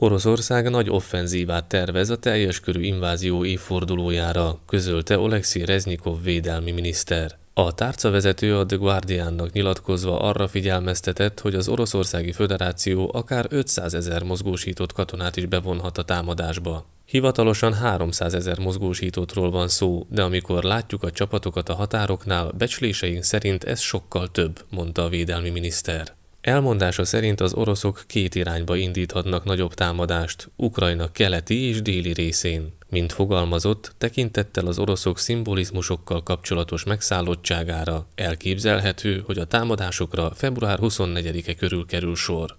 Oroszország nagy offenzívát tervez a teljes körű invázió évfordulójára, közölte Oleksij Reznikov védelmi miniszter. A tárcavezető a The Guardiannak nyilatkozva arra figyelmeztetett, hogy az Oroszországi Föderáció akár 500 ezer mozgósított katonát is bevonhat a támadásba. Hivatalosan 300 ezer mozgósítótról van szó, de amikor látjuk a csapatokat a határoknál, becsléseink szerint ez sokkal több, mondta a védelmi miniszter. Elmondása szerint az oroszok két irányba indíthatnak nagyobb támadást, Ukrajna keleti és déli részén. Mint fogalmazott, tekintettel az oroszok szimbolizmusokkal kapcsolatos megszállottságára elképzelhető, hogy a támadásokra február 24-e körül kerül sor.